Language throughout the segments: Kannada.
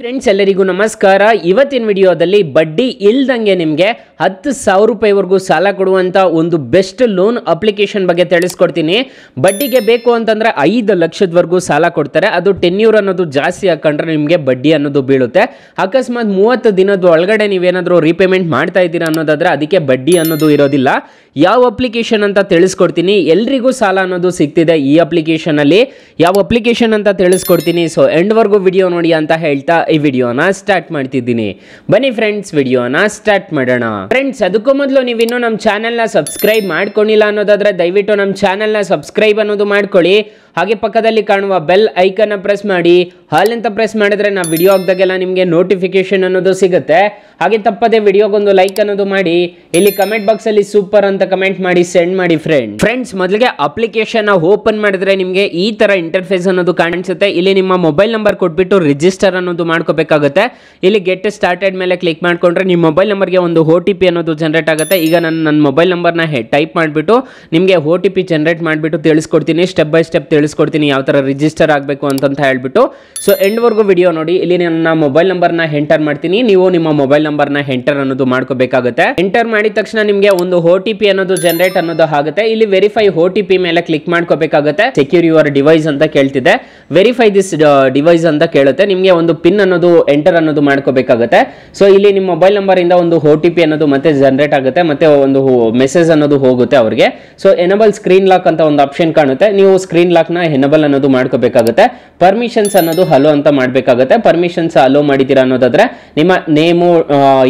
ಫ್ರೆಂಡ್ಸ್ ಎಲ್ಲರಿಗೂ ನಮಸ್ಕಾರ ಇವತ್ತಿನ ವಿಡಿಯೋದಲ್ಲಿ ಬಡ್ಡಿ ಇಲ್ದಂಗೆ ನಿಮಗೆ ಹತ್ತು ಸಾವಿರ ರೂಪಾಯಿವರೆಗೂ ಸಾಲ ಕೊಡುವಂಥ ಒಂದು ಬೆಸ್ಟ್ ಲೋನ್ ಅಪ್ಲಿಕೇಶನ್ ಬಗ್ಗೆ ತಿಳಿಸ್ಕೊಡ್ತೀನಿ ಬಡ್ಡಿಗೆ ಬೇಕು ಅಂತಂದರೆ ಐದು ಲಕ್ಷದವರೆಗೂ ಸಾಲ ಕೊಡ್ತಾರೆ ಅದು ಟೆನ್ಯೂರ್ ಅನ್ನೋದು ಜಾಸ್ತಿ ಹಾಕೊಂಡ್ರೆ ನಿಮಗೆ ಬಡ್ಡಿ ಅನ್ನೋದು ಬೀಳುತ್ತೆ ಅಕಸ್ಮಾತ್ ಮೂವತ್ತು ದಿನದ ಒಳಗಡೆ ನೀವೇನಾದರೂ ರೀಪೇಮೆಂಟ್ ಮಾಡ್ತಾ ಇದ್ದೀರಾ ಅನ್ನೋದಾದರೆ ಅದಕ್ಕೆ ಬಡ್ಡಿ ಅನ್ನೋದು ಇರೋದಿಲ್ಲ ಯಾವ ಅಪ್ಲಿಕೇಶನ್ ಅಂತ ತಿಳಿಸ್ಕೊಡ್ತೀನಿ ಎಲ್ರಿಗೂ ಸಾಲ ಅನ್ನೋದು ಸಿಗ್ತಿದೆ ಈ ಅಪ್ಲಿಕೇಶನಲ್ಲಿ ಯಾವ ಅಪ್ಲಿಕೇಶನ್ ಅಂತ ತಿಳಿಸ್ಕೊಡ್ತೀನಿ ಸೊ ಎಂಡ್ವರೆಗೂ ವಿಡಿಯೋ ನೋಡಿ ಅಂತ ಹೇಳ್ತಾ ಈ ವಿಡಿಯೋನ ಸ್ಟಾರ್ಟ್ ಮಾಡ್ತಿದ್ದೀನಿ ಬನ್ನಿ ಫ್ರೆಂಡ್ಸ್ ವಿಡಿಯೋನ ಸ್ಟಾರ್ಟ್ ಮಾಡೋಣ ಫ್ರೆಂಡ್ಸ್ ಅದಕ್ಕೂ ಮೊದಲು ನೀವು ಇನ್ನೂ ನಮ್ಮ ಚಾನೆಲ್ನ ಸಬ್ಸ್ಕ್ರೈಬ್ ಮಾಡ್ಕೊಂಡಿಲ್ಲ ಅನ್ನೋದಾದ್ರೆ ದಯವಿಟ್ಟು ನಮ್ಮ ಚಾನೆಲ್ನ ಸಬ್ಸ್ಕ್ರೈಬ್ ಅನ್ನೋದು ಮಾಡ್ಕೊಳ್ಳಿ ಹಾಗೆ ಪಕ್ಕದಲ್ಲಿ ಕಾಣುವ ಬೆಲ್ ಐಕನ್ನ ಪ್ರೆಸ್ ಮಾಡಿ ಹಾಲ್ ಅಂತ ಪ್ರೆಸ್ ಮಾಡಿದ್ರೆ ನಾವು ವಿಡಿಯೋ ಆಗ್ದಾಗೆಲ್ಲ ನಿಮಗೆ ನೋಟಿಫಿಕೇಶನ್ ಅನ್ನೋದು ಸಿಗುತ್ತೆ ಹಾಗೆ ತಪ್ಪದೆ ವಿಡಿಯೋಗೊಂದು ಲೈಕ್ ಅನ್ನೋದು ಮಾಡಿ ಇಲ್ಲಿ ಕಮೆಂಟ್ ಬಾಕ್ಸ್ ಅಲ್ಲಿ ಸೂಪರ್ ಅಂತ ಕಮೆಂಟ್ ಮಾಡಿ ಸೆಂಡ್ ಮಾಡಿ ಫ್ರೆಂಡ್ ಫ್ರೆಂಡ್ಸ್ ಮೊದಲಿಗೆ ಅಪ್ಲಿಕೇಶನ್ ಓಪನ್ ಮಾಡಿದ್ರೆ ನಿಮಗೆ ಈ ತರ ಇಂಟರ್ಫೇಸ್ ಅನ್ನೋದು ಕಾಣಿಸುತ್ತೆ ಇಲ್ಲಿ ನಿಮ್ಮ ಮೊಬೈಲ್ ನಂಬರ್ ಕೊಟ್ಬಿಟ್ಟು ರಿಜಿಸ್ಟರ್ ಅನ್ನೋದು ಮಾಡ್ಕೋಬೇಕಾಗುತ್ತೆ ಇಲ್ಲಿ ಗೆಟ್ ಸ್ಟಾರ್ಟೆಡ್ ಮೇಲೆ ಕ್ಲಿಕ್ ಮಾಡಿಕೊಂಡ್ರೆ ನಿಮ್ಮ ಮೊಬೈಲ್ ನಂಬರ್ಗೆ ಒಂದು ಓ ಟಿ ಪಿ ಅನ್ನೋದು ಜನರೇಟ್ ಆಗುತ್ತೆ ಈಗ ನಾನು ನನ್ನ ಮೊಬೈಲ್ ನಂಬರ್ನ ಟೈಪ್ ಮಾಡಿಬಿಟ್ಟು ನಿಮಗೆ ಓ ಟಿ ಪಿ ಜನರೇಟ್ ಮಾಡಿಬಿಟ್ಟು ತಿಳಿಸ್ಕೊಡ್ತೀನಿ ಸ್ಟೆಪ್ ಬೈ ಸ್ಟೆಪ್ ತಿಳಿಸ್ಕೊಡ್ತೀನಿ ಯಾವ ಥರ ರಿಜಿಸ್ಟರ್ ಆಗಬೇಕು ಅಂತಂತ ಹೇಳ್ಬಿಟ್ಟು ಸೊ ಎಂಡ್ವರೆಗೂ ವಿಡಿಯೋ ನೋಡಿ ಇಲ್ಲಿ ನನ್ನ ಮೊಬೈಲ್ ನಂಬರ್ನ ಎಂಟರ್ ಮಾಡ್ತೀನಿ ನೀವು ನಿಮ್ಮ ಮೊಬೈಲ್ ನಂಬರ್ನ ಎಂಟರ್ ಅನ್ನೋದು ಮಾಡ್ಕೋಬೇಕಾಗುತ್ತೆ ಎಂಟರ್ ಮಾಡಿದ ತಕ್ಷಣ ನಿಮಗೆ ಒಂದು ಓ ಟಿ ಪಿ ಅನ್ನೋದು ಜನರೇಟ್ ಅನ್ನೋದು ಆಗುತ್ತೆ ಇಲ್ಲಿ ವೆರಿಫೈ ಓ ಟಿ ಪಿ ಮೇಲೆ ಕ್ಲಿಕ್ ಮಾಡ್ಕೋಬೇಕಾಗುತ್ತೆ ಸೆಕ್ಯೂರ್ ಯುವರ್ ಡಿವೈಸ್ ಅಂತ ಕೇಳ್ತಿದೆ ವೆರಿಫೈ ದಿಸ್ ಡಿವೈಸ್ ಅಂತ ಕೇಳುತ್ತೆ ನಿಮಗೆ ಒಂದು ಪಿನ್ ಅನ್ನೋದು ಎಂಟರ್ ಅನ್ನೋದು ಮಾಡ್ಕೋಬೇಕಾಗುತ್ತೆ ಸೊ ಇಲ್ಲಿ ನಿಮ್ಮ ಮೊಬೈಲ್ ನಂಬರ್ ಇಂದ ಒಂದು ಓ ಟಿ ಪಿ ಅನ್ನೋದು ಮತ್ತೆ ಜನರೇಟ್ ಆಗುತ್ತೆ ಮತ್ತೆ ಒಂದು ಮೆಸೇಜ್ ಅನ್ನೋದು ಹೋಗುತ್ತೆ ಅವರಿಗೆ ಸೊ ಎನಬಲ್ ಸ್ಕ್ರೀನ್ ಲಾಕ್ ಅಂತ ಒಂದು ಆಪ್ಷನ್ ಕಾಣುತ್ತೆ ನೀವು ಸ್ಕ್ರೀನ್ ಲಾಕ್ ನ ಎನಬಲ್ ಅನ್ನೋದು ಮಾಡ್ಕೋಬೇಕಾಗುತ್ತೆ ಪರ್ಮಿಷನ್ಸ್ ಅನ್ನೋದು ಹಲೋ ಅಂತ ಮಾಡಬೇಕಾಗುತ್ತೆ ಪರ್ಮಿಷನ್ಸ್ ಅಲೋ ಮಾಡಿದ್ದೀರಾ ಅನ್ನೋದಾದ್ರೆ ನಿಮ್ಮ name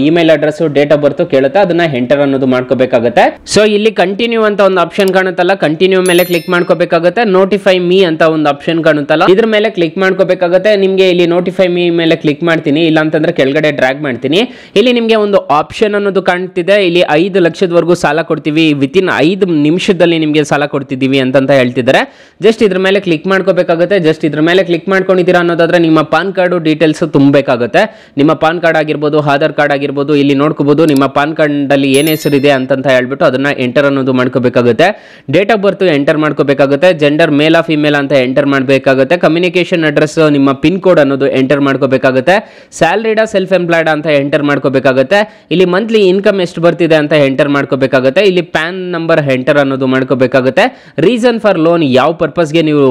email address date of birth ಕೇಳುತ್ತೆ ಅದನ್ನ ಎಂಟರ್ ಅನ್ನೋದು ಮಾಡ್ಕೋಬೇಕಾಗುತ್ತೆ ಸೊ ಇಲ್ಲಿ ಕಂಟಿನ್ಯೂ ಅಂತ ಒಂದು ಆಪ್ಷನ್ ಕಾಣುತ್ತಲ್ಲ ಕಂಟಿನ್ಯೂ ಮೇಲೆ ಕ್ಲಿಕ್ ಮಾಡ್ಕೋಬೇಕಾಗುತ್ತೆ ನೋಟಿಫೈ ಮೀ ಅಂತ ಒಂದು ಆಪ್ಷನ್ ಕಾಣುತ್ತಲ್ಲ ಇದ್ರ ಮೇಲೆ ಕ್ಲಿಕ್ ಮಾಡ್ಕೋಬೇಕಾಗುತ್ತೆ ನಿಮಗೆ ಇಲ್ಲಿ ನೋಟಿಫೈ ಮೀ ಮೇಲೆ ಕ್ಲಿಕ್ ಮಾಡ್ತೀನಿ ಇಲ್ಲ ಅಂತಂದ್ರೆ ಕೆಳಗಡೆ ಡ್ರಾಗ್ ಮಾಡ್ತೀನಿ ಇಲ್ಲಿ ನಿಮಗೆ ಒಂದು ಆಪ್ಷನ್ ಅನ್ನೋದು ಕಾಣ್ತಿದೆ ಇಲ್ಲಿ ಐದು ಲಕ್ಷದವರೆಗೂ ಸಾಲ ಕೊಡ್ತೀವಿ ವಿತಿನ್ ಐದು ನಿಮಿಷದಲ್ಲಿ ನಿಮಗೆ ಸಾಲ ಕೊಡ್ತಿದ್ದೀವಿ ಅಂತ ಹೇಳ್ತಿದ್ದಾರೆ ಜಸ್ಟ್ ಇದ್ರ ಮೇಲೆ ಕ್ಲಿಕ್ ಮಾಡ್ಕೋಬೇಕಾಗುತ್ತೆ ಜಸ್ಟ್ ಇದ್ರ ಮೇಲೆ ಕ್ಲಿಕ್ ಮಾಡ್ಕೊಂಡಿದ್ದೀರಾ ಅನ್ನೋದಾದ್ರೆ ನಿಮ್ಮ ಪಾನ್ ಕಾರ್ಡ್ ಡೀಟೇಲ್ಸ್ ತುಂಬಬೇಕಾಗುತ್ತೆ ನಿಮ್ಮ ಪಾನ್ ಕಾರ್ಡ್ ಆಗಿರ್ಬೋದು ಆಧಾರ್ ಕಾರ್ಡ್ ಆಗಿರ್ಬೋದು ಇಲ್ಲಿ ನೋಡ್ಕೋಬಹುದು ನಿಮ್ಮ ಪಾನ್ ಅಲ್ಲಿ ಏನ್ ಹೆಸರಿದೆ ಅಂತ ಹೇಳ್ಬಿಟ್ಟು ಅದನ್ನ ಎಂಟರ್ ಅನ್ನೋದು ಮಾಡ್ಕೋಬೇಕಾಗುತ್ತೆ ಡೇಟ್ ಆಫ್ ಬರ್ತ್ ಎಂಟರ್ ಮಾಡ್ಕೋಬೇಕಾಗುತ್ತೆ ಜೆಂಡರ್ ಮೇಲ್ ಆಫ್ ಇಮೇಲ್ ಅಂತ ಎಂಟರ್ ಮಾಡಬೇಕಾಗುತ್ತೆ ಕಮ್ಯುನಿಕೇಶನ್ ಅಡ್ರೆಸ್ ನಿಮ್ಮ ಪಿನ್ ಕೋಡ್ ಅನ್ನೋದು ಎಂಟರ್ ಮಾಡ್ಕೋಬೇಕು ಮಾಡ್ಕೋಬೇಕಾಗುತ್ತೆ ಸ್ಯಾಲ್ರಿಡ ಸೆಲ್ಫ್ ಎಂಪ್ಲಾಯ್ಡ್ ಅಂತ ಎಂಟರ್ ಮಾಡ್ಕೋಬೇಕಾಗುತ್ತೆ ಇಲ್ಲಿ ಮಂತ್ಲಿ ಇನ್ಕಮ್ ಎಷ್ಟು ಬರ್ತಿದೆ ಅಂತ ಎಂಟರ್ ಮಾಡ್ಕೋಬೇಕಾಗುತ್ತೆ ಇಲ್ಲಿ ಪ್ಯಾನ್ ನಂಬರ್ ಎಂಟರ್ ಅನ್ನೋದು ಮಾಡ್ಕೋಬೇಕಾಗುತ್ತೆ ರೀಸನ್ ಫಾರ್ ಲೋನ್ ಯಾವ ಪರ್ಪಸ್ಗೆ ನೀವು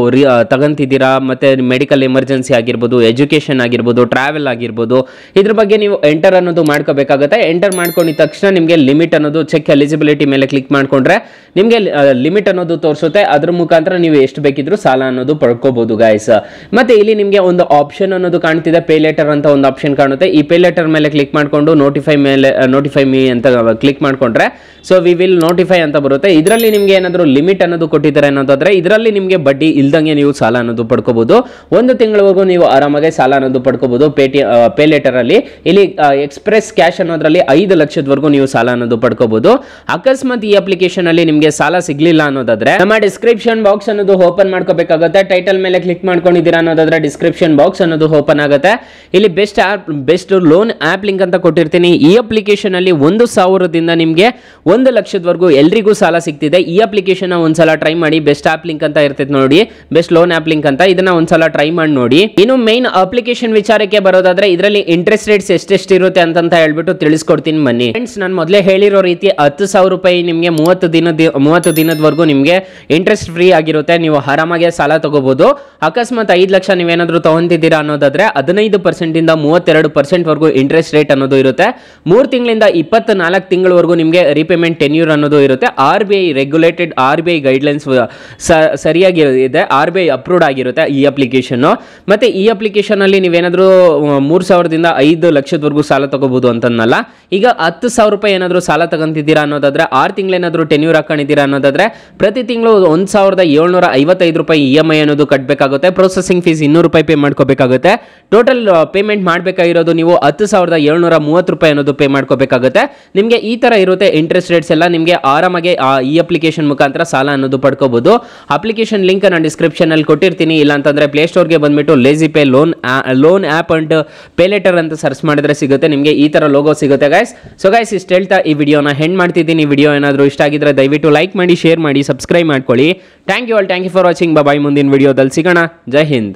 ತಗೊಂತಿದ್ದೀರಾ ಮತ್ತೆ ಮೆಡಿಕಲ್ ಎಮರ್ಜೆನ್ಸಿ ಆಗಿರ್ಬೋದು ಎಜುಕೇಶನ್ ಆಗಿರ್ಬೋದು ಟ್ರಾವೆಲ್ ಆಗಿರ್ಬೋದು ಇದ್ರ ಬಗ್ಗೆ ನೀವು ಎಂಟರ್ ಅನ್ನೋದು ಮಾಡ್ಕೋಬೇಕಾಗುತ್ತೆ ಎಂಟರ್ ಮಾಡ್ಕೊಂಡಿದ ತಕ್ಷಣ ನಿಮಗೆ ಲಿಮಿಟ್ ಅನ್ನೋದು ಚೆಕ್ ಎಲಿಜಿಬಿಲಿಟಿ ಮೇಲೆ ಕ್ಲಿಕ್ ಮಾಡ್ಕೊಂಡ್ರೆ ನಿಮಗೆ ಲಿಮಿಟ್ ಅನ್ನೋದು ತೋರಿಸುತ್ತೆ ಅದ್ರ ಮುಖಾಂತರ ನೀವು ಎಷ್ಟು ಬೇಕಿದ್ರು ಸಾಲ ಅನ್ನೋದು ಪಡ್ಕೋಬಹುದು ಗಾಯ್ಸ್ ಮತ್ತೆ ಇಲ್ಲಿ ನಿಮಗೆ ಒಂದು ಆಪ್ಷನ್ ಅನ್ನೋದು ಕಾಣ್ತಿದೆ ಪೇ ಲೆಟರ್ ಅಂತ ಒಂದು ಆಪ್ಷನ್ ಕಾಣುತ್ತೆ ಈ ಪೇ ಲೇಟರ್ ಮೇಲೆ ಕ್ಲಿಕ್ ಮಾಡಿಕೊಂಡು ನೋಟಿಫೈ ಮೇಲೆ ನೋಟಿಫೈ ಮೀ ಅಂತ ಕ್ಲಿಕ್ ಮಾಡಿಕೊಂಡ್ರೆ ಸೊ ವಿ ವಿಲ್ ನೋಟಿಫೈ ಅಂತ ಬರುತ್ತೆ ಇದರಲ್ಲಿ ನಿಮಗೆ ಏನಾದರೂ ಲಿಮಿಟ್ ಅನ್ನೋದು ಕೊಟ್ಟಿದ್ದಾರೆ ಅನ್ನೋದಾದ್ರೆ ಇದರಲ್ಲಿ ನಿಮಗೆ ಬಡ್ಡಿ ಇಲ್ದಂಗೆ ನೀವು ಸಾಲ ಅನ್ನೋದು ಪಡ್ಕೋಬಹುದು ಒಂದು ತಿಂಗಳವರೆಗೂ ನೀವು ಆರಾಮಾಗಿ ಸಾಲ ಅನ್ನೋದು ಪಡ್ಕೋಬಹುದು ಪೇಟಿ ಪೇ ಲೇಟರ್ ಅಲ್ಲಿ ಇಲ್ಲಿ ಎಕ್ಸ್ಪ್ರೆಸ್ ಕ್ಯಾಶ್ ಅನ್ನೋದ್ರಲ್ಲಿ ಐದು ಲಕ್ಷದವರೆಗೂ ನೀವು ಸಾಲ ಅನ್ನೋದು ಪಡ್ಕೋಬಹುದು ಅಕಸ್ಮಾತ್ ಈ ಅಪ್ಲಿಕೇಶನ್ ಅಲ್ಲಿ ನಿಮಗೆ ಸಾಲ ಸಿಗ್ಲಿಲ್ಲ ಅನ್ನೋದಾದ್ರೆ ನಮ್ಮ ಡಿಸ್ಕ್ರಿಪ್ಷನ್ ಬಾಕ್ಸ್ ಅನ್ನೋದು ಓಪನ್ ಮಾಡ್ಕೋಬೇಕಾಗುತ್ತೆ ಟೈಟಲ್ ಮೇಲೆ ಕ್ಲಿಕ್ ಮಾಡ್ಕೊಂಡಿದ್ದೀರಾ ಅನ್ನೋದಾದ್ರೆ ಡಿಸ್ಕ್ರಿಪ್ಷನ್ ಬಾಕ್ಸ್ ಅನ್ನೋದು ಓಪನ್ ಆಗುತ್ತೆ ಇಲ್ಲಿ best app best loan app link ಅಂತ ಕೊಟ್ಟಿರ್ತೀನಿ ಈ ಅಪ್ಲಿಕೇಶನ್ ಅಲ್ಲಿ ಒಂದು ಸಾವಿರದಿಂದ ನಿಮಗೆ ಒಂದು ಲಕ್ಷದವರೆಗೂ ಎಲ್ರಿಗೂ ಸಾಲ ಸಿಗ್ತಿದೆ ಈ ಅಪ್ಲಿಕೇಶನ್ನ ಒಂದ್ಸಲ ಟ್ರೈ ಮಾಡಿ ಬೆಸ್ಟ್ ಆಪ್ ಲಿಂಕ್ ಅಂತ ಇರ್ತೈತೆ ನೋಡಿ ಬೆಸ್ಟ್ ಲೋನ್ ಆ್ಯಪ್ ಲಿಂಕ್ ಅಂತ ಇದನ್ನ ಒಂದ್ಸಲ ಟ್ರೈ ಮಾಡಿ ನೋಡಿ ಇನ್ನು ಮೇನ್ ಅಪ್ಲಿಕೇಶನ್ ವಿಚಾರಕ್ಕೆ ಬರೋದಾದ್ರೆ ಇದರಲ್ಲಿ ಇಂಟ್ರೆಸ್ಟ್ ರೇಟ್ಸ್ ಎಷ್ಟೆಷ್ಟು ಇರುತ್ತೆ ಅಂತ ಹೇಳ್ಬಿಟ್ಟು ತಿಳಿಸ್ಕೊಡ್ತೀನಿ ಬನ್ನಿ ಫ್ರೆಂಡ್ಸ್ ನಾನು ಮೊದಲೇ ಹೇಳಿರೋ ರೀತಿ ಹತ್ತು ಸಾವಿರ ರೂಪಾಯಿ ನಿಮಗೆ ಮೂವತ್ತು ದಿನದ ಮೂವತ್ತು ದಿನದವರೆಗೂ ನಿಮಗೆ ಇಂಟ್ರೆಸ್ಟ್ ಫ್ರೀ ಆಗಿರುತ್ತೆ ನೀವು ಆರಾಮಾಗಿ ಸಾಲ ತಗೋಬಹುದು ಅಕಸ್ಮಾತ್ ಐದು ಲಕ್ಷ ನೀವೇನಾದ್ರೂ ತಗೊಂತಿದ್ದೀರಾ ಅನ್ನೋದಾದ್ರೆ ಅದನ್ನ ಹದಿನೈದು ಇಂದ ಮೂವತ್ತೆರಡು ಪರ್ಸೆಂಟ್ವರೆಗೂ ಇಂಟ್ರೆಸ್ಟ್ ರೇಟ್ ಅನ್ನೋದು ಇರುತ್ತೆ ಮೂರು ತಿಂಗಳಿಂದ ಇಪ್ಪತ್ನಾಲ್ಕು ತಿಂಗಳವರೆಗೂ ನಿಮಗೆ ರೀಪೇಮೆಂಟ್ ಟೆನ್ಯೂರ್ ಅನ್ನೋದು ಇರುತ್ತೆ R B I regulated R B I guidelines ಸರಿಯಾಗಿ ಇದೆ ಆರ್ ಬಿ ಐ ಅಪ್ರೂವ್ಡ್ ಆಗಿರುತ್ತೆ ಈ ಅಪ್ಲಿಕೇಶನ್ ಮತ್ತು ಈ ಅಪ್ಲಿಕೇಶನಲ್ಲಿ ನೀವೇನಾದರೂ ಮೂರು ಸಾವಿರದಿಂದ ಐದು ಲಕ್ಷದವರೆಗೂ ಸಾಲ ತಗೋಬೋದು ಅಂತನ್ನಲ್ಲ ಈಗ ಹತ್ತು ಸಾವಿರ ರೂಪಾಯಿ ಏನಾದರೂ ಸಾಲ ತಗೊಂತಿದ್ದೀರಾ ಅನ್ನೋದಾದರೆ ಆರು ತಿಂಗಳೇನಾದರೂ ಟೆನ್ಯೂರ್ ಹಾಕೊಂಡಿದ್ದೀರಾ ಅನ್ನೋದಾದ್ರೆ ಪ್ರತಿ ತಿಂಗಳು ಒಂದು ಸಾವಿರದ ಏಳ್ನೂರ ಐವತ್ತೈದು ರೂಪಾಯಿ ಇ ಎಮ್ ಐ ಅನ್ನೋದು ಕಟ್ಟಬೇಕಾಗುತ್ತೆ ಪ್ರೊಸೆಸಿಂಗ್ ಫೀಸ್ ಇನ್ನೂರು ರೂಪಾಯಿ ಪೇ ಮಾಡ್ಕೋಬೇಕಾಗುತ್ತೆ ಟೋಟಲ್ ಟೋಟಲ್ ಪೇಮೆಂಟ್ ಮಾಡಬೇಕಾಗಿರೋದು ನೀವು ಹತ್ತು ಸಾವಿರದ ಏಳ್ನೂರ ಮೂವತ್ತು ರೂಪಾಯಿ ಅನ್ನೋದು ಪೇ ಮಾಡ್ಕೋಬೇಕಾಗುತ್ತೆ ನಿಮಗೆ ಈ ಥರ ಇರುತ್ತೆ ಇಂಟ್ರೆಸ್ಟ್ ರೇಟ್ಸ್ ಎಲ್ಲ ನಿಮಗೆ ಆರಾಮಾಗಿ ಈ ಅಪ್ಲಿಕೇಶನ್ ಮುಖಾಂತರ ಸಾಲ ಅನ್ನೋದು ಪಡ್ಕೋಬೋದು ಅಪ್ಲಿಕೇಶನ್ ಲಿಂಕ್ ನಾನು ಡಿಸ್ಕ್ರಿಪ್ಷನಲ್ಲಿ ಕೊಟ್ಟಿರ್ತೀನಿ ಇಲ್ಲ ಅಂತಂದರೆ ಪ್ಲೇಸ್ಟೋರ್ಗೆ ಬಂದುಬಿಟ್ಟು LazyPay loan loan app and pay later ಅಂತ ಸರ್ಚ್ ಮಾಡಿದ್ರೆ ಸಿಗುತ್ತೆ ನಿಮಗೆ ಈ ಥರ ಲೋಗೋ ಸಿಗುತ್ತೆ ಗಾಯ್ಸ್ ಸೊ ಗಾಯ್ಸ್ ಇಷ್ಟು ಹೇಳ್ತಾ ಈ ವಿಡಿಯೋನ ಹೆಂಡ್ ಮಾಡ್ತಿದ್ದೀನಿ ವಿಡಿಯೋ ಏನಾದರೂ ಇಷ್ಟ ಆಗಿದ್ರೆ ದಯವಿಟ್ಟು ಲೈಕ್ ಮಾಡಿ ಶೇರ್ ಮಾಡಿ ಸಬ್ಸ್ಕ್ರೈಬ್ ಮಾಡ್ಕೊಳ್ಳಿ thank you all thank you for watching bye ಮುಂದಿನ ವಿಡಿಯೋದಲ್ಲಿ ಸಿಗೋಣ ಜೈ ಹಿಂದ್